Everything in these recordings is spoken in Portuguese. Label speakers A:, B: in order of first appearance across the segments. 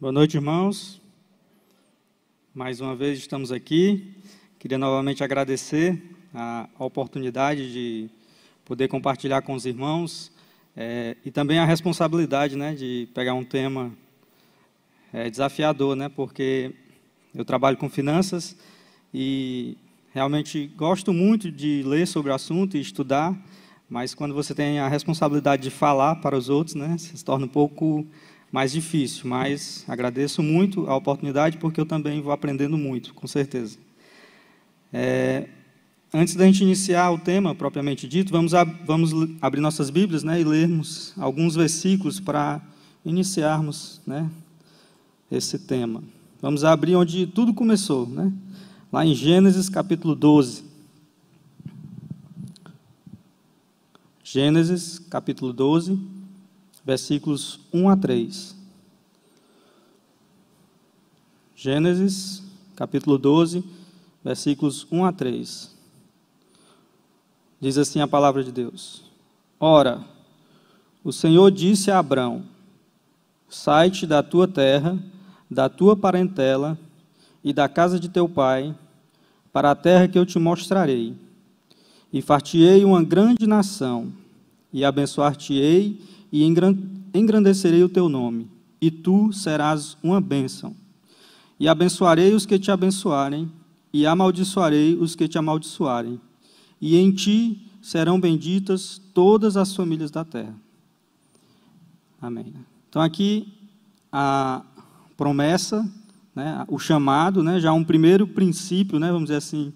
A: Boa noite, irmãos. Mais uma vez estamos aqui. Queria novamente agradecer a oportunidade de poder compartilhar com os irmãos é, e também a responsabilidade né, de pegar um tema é, desafiador, né, porque eu trabalho com finanças e realmente gosto muito de ler sobre o assunto e estudar, mas quando você tem a responsabilidade de falar para os outros, né, se torna um pouco mais difícil, mas agradeço muito a oportunidade porque eu também vou aprendendo muito, com certeza. É, antes da gente iniciar o tema propriamente dito, vamos, ab vamos abrir nossas Bíblias né, e lermos alguns versículos para iniciarmos né, esse tema. Vamos abrir onde tudo começou, né? lá em Gênesis capítulo 12. Gênesis capítulo 12 versículos 1 a 3. Gênesis, capítulo 12, versículos 1 a 3. Diz assim a palavra de Deus: Ora, o Senhor disse a Abrão: Sai-te da tua terra, da tua parentela e da casa de teu pai, para a terra que eu te mostrarei. E fartiei uma grande nação, e abençoar-te-ei e engrandecerei o teu nome, e tu serás uma bênção. E abençoarei os que te abençoarem, e amaldiçoarei os que te amaldiçoarem. E em ti serão benditas todas as famílias da terra. Amém. Então, aqui a promessa, né, o chamado, né, já um primeiro princípio, né, vamos dizer assim,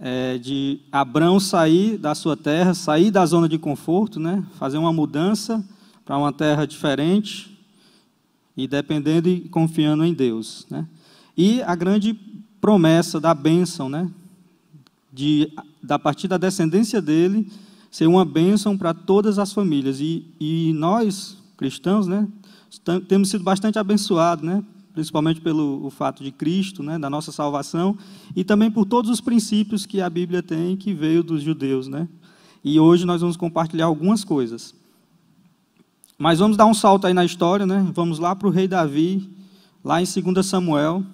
A: é, de Abrão sair da sua terra, sair da zona de conforto, né? fazer uma mudança para uma terra diferente e dependendo e confiando em Deus. Né? E a grande promessa da bênção, né? de, da partir da descendência dele, ser uma bênção para todas as famílias. E, e nós, cristãos, né? temos sido bastante abençoados né? principalmente pelo o fato de Cristo, né, da nossa salvação, e também por todos os princípios que a Bíblia tem que veio dos judeus, né? E hoje nós vamos compartilhar algumas coisas. Mas vamos dar um salto aí na história, né? Vamos lá para o rei Davi, lá em 2 Samuel,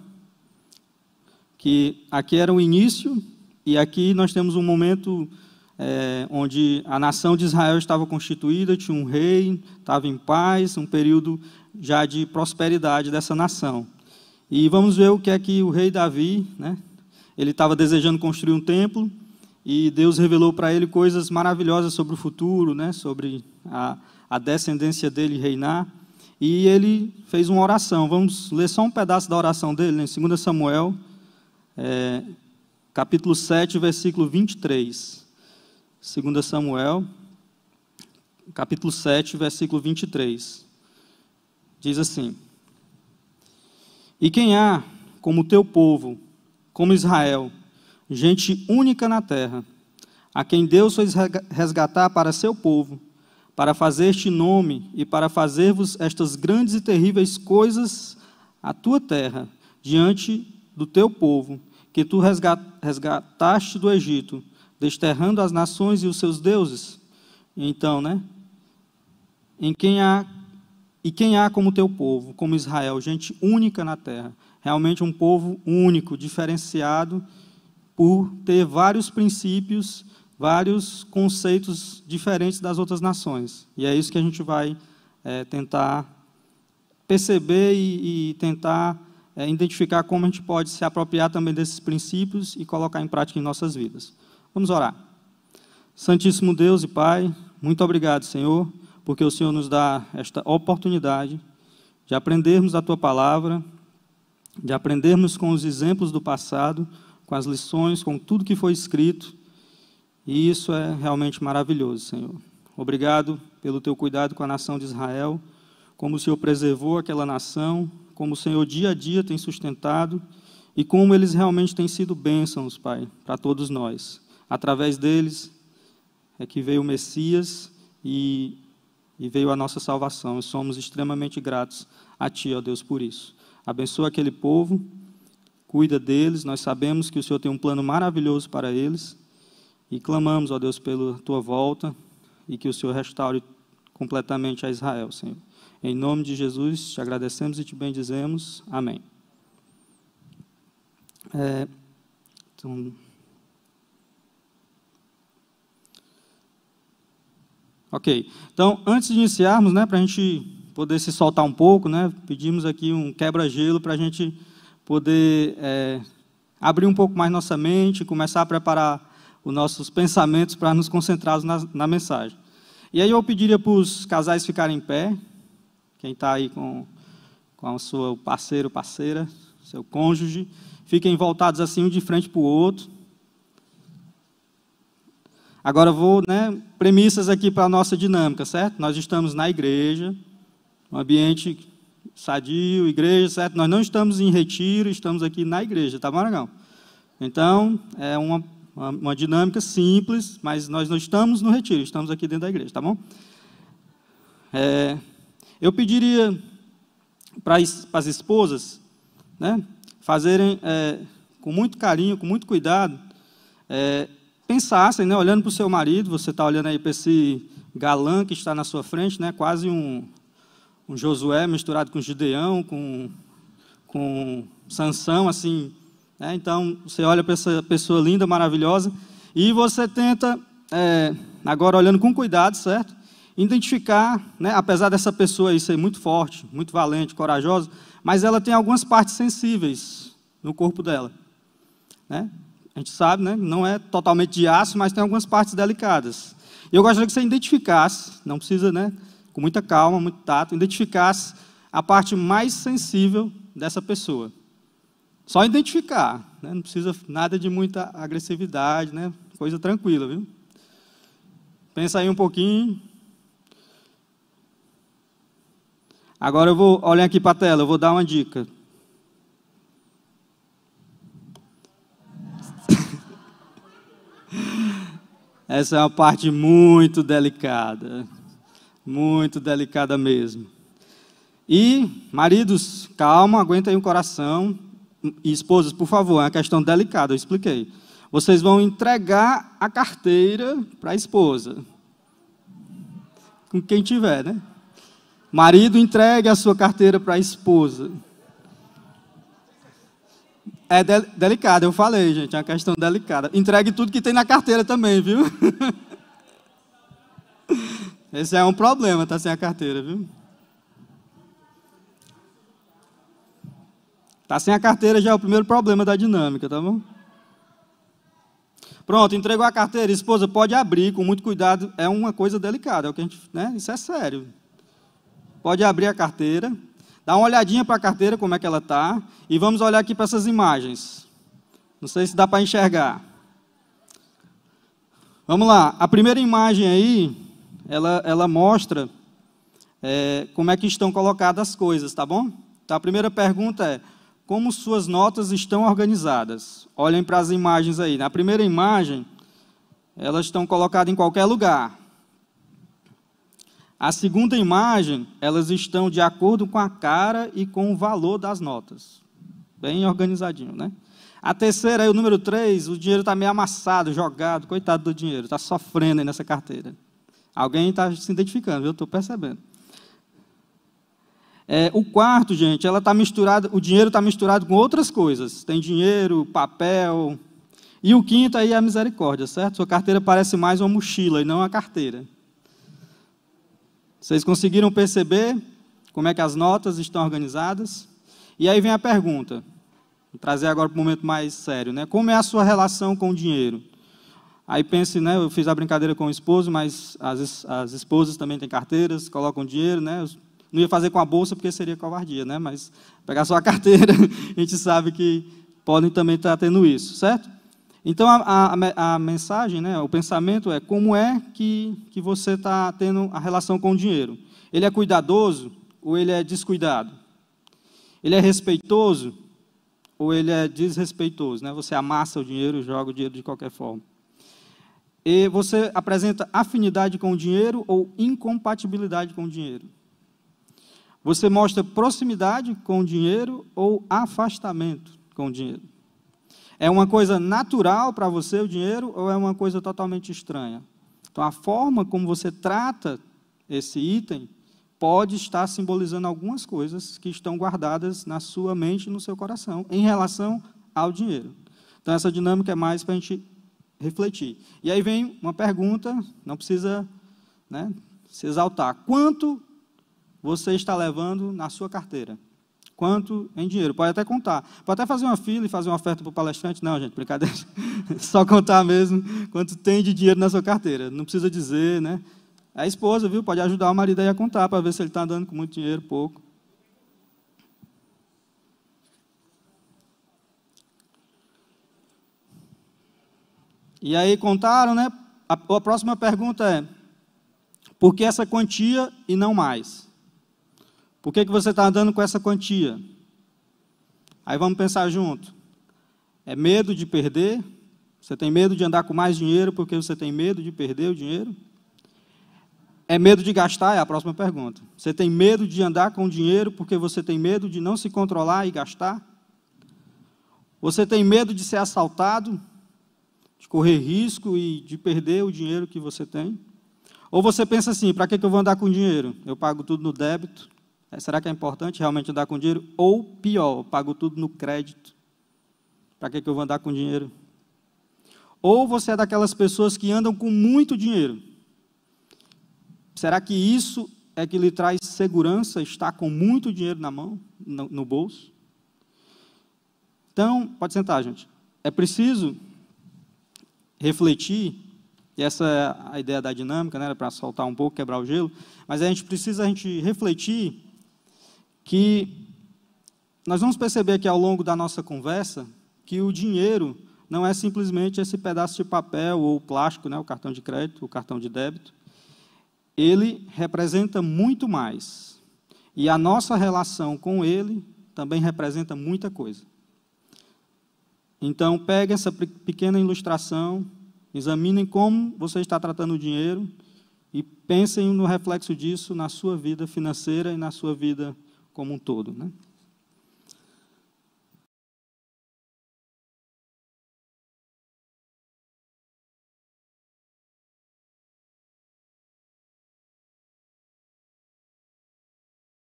A: que aqui era o início e aqui nós temos um momento é, onde a nação de Israel estava constituída, tinha um rei, estava em paz, um período já de prosperidade dessa nação. E vamos ver o que é que o rei Davi, né? Ele estava desejando construir um templo e Deus revelou para ele coisas maravilhosas sobre o futuro, né? Sobre a, a descendência dele reinar. E ele fez uma oração. Vamos ler só um pedaço da oração dele, né? 2 Samuel, é, capítulo 7, versículo 23. 2 Samuel, capítulo 7, versículo 23. Diz assim: E quem há como teu povo, como Israel, gente única na terra, a quem Deus fez resgatar para seu povo, para fazer este nome e para fazer-vos estas grandes e terríveis coisas à tua terra, diante do teu povo, que tu resgataste do Egito, desterrando as nações e os seus deuses. Então, né? Em quem há e quem há como teu povo, como Israel, gente única na terra, realmente um povo único, diferenciado por ter vários princípios, vários conceitos diferentes das outras nações. E é isso que a gente vai é, tentar perceber e, e tentar é, identificar como a gente pode se apropriar também desses princípios e colocar em prática em nossas vidas. Vamos orar. Santíssimo Deus e Pai, muito obrigado, Senhor porque o Senhor nos dá esta oportunidade de aprendermos a tua palavra, de aprendermos com os exemplos do passado, com as lições, com tudo que foi escrito. E isso é realmente maravilhoso, Senhor. Obrigado pelo teu cuidado com a nação de Israel, como o Senhor preservou aquela nação, como o Senhor dia a dia tem sustentado e como eles realmente têm sido bênçãos, Pai, para todos nós. Através deles é que veio o Messias e e veio a nossa salvação. E somos extremamente gratos a Ti, ó Deus, por isso. Abençoa aquele povo, cuida deles, nós sabemos que o Senhor tem um plano maravilhoso para eles e clamamos, ó Deus, pela Tua volta e que o Senhor restaure completamente a Israel, Senhor. Em nome de Jesus, te agradecemos e te bendizemos. Amém. É, então, Ok. Então, antes de iniciarmos, né, para a gente poder se soltar um pouco, né, pedimos aqui um quebra-gelo para a gente poder é, abrir um pouco mais nossa mente, começar a preparar os nossos pensamentos para nos concentrarmos na, na mensagem. E aí eu pediria para os casais ficarem em pé, quem está aí com, com o seu parceiro, parceira, seu cônjuge, fiquem voltados assim um de frente para o outro. Agora vou, né, premissas aqui para a nossa dinâmica, certo? Nós estamos na igreja, um ambiente sadio, igreja, certo? Nós não estamos em retiro, estamos aqui na igreja, tá bom, Aragão? Então, é uma, uma, uma dinâmica simples, mas nós não estamos no retiro, estamos aqui dentro da igreja, tá bom? É, eu pediria para as esposas né, fazerem é, com muito carinho, com muito cuidado, é, pensassem, né, olhando para o seu marido, você está olhando aí para esse galã que está na sua frente, né, quase um, um Josué misturado com Gideão, com, com Sansão, assim. Né, então, você olha para essa pessoa linda, maravilhosa, e você tenta, é, agora olhando com cuidado, certo? Identificar, né, apesar dessa pessoa aí ser muito forte, muito valente, corajosa, mas ela tem algumas partes sensíveis no corpo dela. Né? a gente sabe, né? não é totalmente de aço, mas tem algumas partes delicadas. E eu gostaria que você identificasse, não precisa, né? com muita calma, muito tato, identificasse a parte mais sensível dessa pessoa. Só identificar, né? não precisa nada de muita agressividade, né? coisa tranquila, viu? Pensa aí um pouquinho. Agora eu vou, olhem aqui para a tela, eu vou dar uma dica. Essa é uma parte muito delicada, muito delicada mesmo. E, maridos, calma, aguentem o coração. E esposas, por favor, é uma questão delicada, eu expliquei. Vocês vão entregar a carteira para a esposa. Com quem tiver, né? Marido, entregue a sua carteira para a esposa. É de delicado, eu falei, gente, é uma questão delicada. Entregue tudo que tem na carteira também, viu? Esse é um problema, tá sem a carteira, viu? Tá sem a carteira já é o primeiro problema da dinâmica, tá bom? Pronto, entregou a carteira, esposa pode abrir com muito cuidado, é uma coisa delicada, é o que a gente, né? Isso é sério. Pode abrir a carteira, Dá uma olhadinha para a carteira, como é que ela está, e vamos olhar aqui para essas imagens. Não sei se dá para enxergar. Vamos lá, a primeira imagem aí, ela, ela mostra é, como é que estão colocadas as coisas, tá bom? Então, a primeira pergunta é, como suas notas estão organizadas? Olhem para as imagens aí. Na primeira imagem, elas estão colocadas em qualquer lugar. A segunda imagem, elas estão de acordo com a cara e com o valor das notas. Bem organizadinho, né? A terceira, o número três, o dinheiro está meio amassado, jogado, coitado do dinheiro, está sofrendo aí nessa carteira. Alguém está se identificando, eu estou percebendo. É, o quarto, gente, ela tá misturada, o dinheiro está misturado com outras coisas. Tem dinheiro, papel. E o quinto aí é a misericórdia, certo? Sua carteira parece mais uma mochila e não uma carteira. Vocês conseguiram perceber como é que as notas estão organizadas? E aí vem a pergunta, vou trazer agora para um momento mais sério, né? Como é a sua relação com o dinheiro? Aí pense, né? Eu fiz a brincadeira com o esposo, mas as, as esposas também têm carteiras, colocam dinheiro, né? Não ia fazer com a bolsa porque seria covardia, né? Mas pegar só a carteira, a gente sabe que podem também estar tendo isso, certo? Então, a, a, a, mensagem, né, o pensamento é como é que, que você está tendo a relação com o dinheiro. Ele é cuidadoso ou ele é descuidado? Ele é respeitoso ou ele é desrespeitoso? Né? Você amassa o dinheiro, joga o dinheiro de qualquer forma. E você apresenta afinidade com o dinheiro ou incompatibilidade com o dinheiro? Você mostra proximidade com o dinheiro ou afastamento com o dinheiro? É uma coisa natural para você o dinheiro ou é uma coisa totalmente estranha? Então, a forma como você trata esse item pode estar simbolizando algumas coisas que estão guardadas na sua mente e no seu coração em relação ao dinheiro. Então, essa dinâmica é mais para a gente refletir. E aí vem uma pergunta, não precisa né, se exaltar. Quanto você está levando na sua carteira? quanto em dinheiro. Pode até contar. Pode até fazer uma fila e fazer uma oferta para o palestrante. Não, gente, brincadeira. Só contar mesmo quanto tem de dinheiro na sua carteira. Não precisa dizer, né? É a esposa, viu? Pode ajudar o marido aí a contar para ver se ele está andando com muito dinheiro, pouco. E aí contaram, né? A, a próxima pergunta é: por que essa quantia e não mais? Por que, que você está andando com essa quantia? Aí vamos pensar junto. É medo de perder? Você tem medo de andar com mais dinheiro porque você tem medo de perder o dinheiro? É medo de gastar? É a próxima pergunta. Você tem medo de andar com dinheiro porque você tem medo de não se controlar e gastar? Você tem medo de ser assaltado, de correr risco e de perder o dinheiro que você tem? Ou você pensa assim: para que eu vou andar com dinheiro? Eu pago tudo no débito, é, será que é importante realmente andar com dinheiro? Ou pior, pago tudo no crédito. Para que, que eu vou andar com dinheiro? Ou você é daquelas pessoas que andam com muito dinheiro. Será que isso é que lhe traz segurança, estar com muito dinheiro na mão, no, no bolso? Então, pode sentar, gente. É preciso refletir, e essa é a ideia da dinâmica, né, para soltar um pouco, quebrar o gelo, mas a gente precisa a gente refletir que nós vamos perceber aqui ao longo da nossa conversa que o dinheiro não é simplesmente esse pedaço de papel ou plástico, né, o cartão de crédito, o cartão de débito. Ele representa muito mais. E a nossa relação com ele também representa muita coisa. Então, peguem essa pequena ilustração, examinem como você está tratando o dinheiro e pensem no reflexo disso na sua vida financeira e na sua vida como um todo. Né?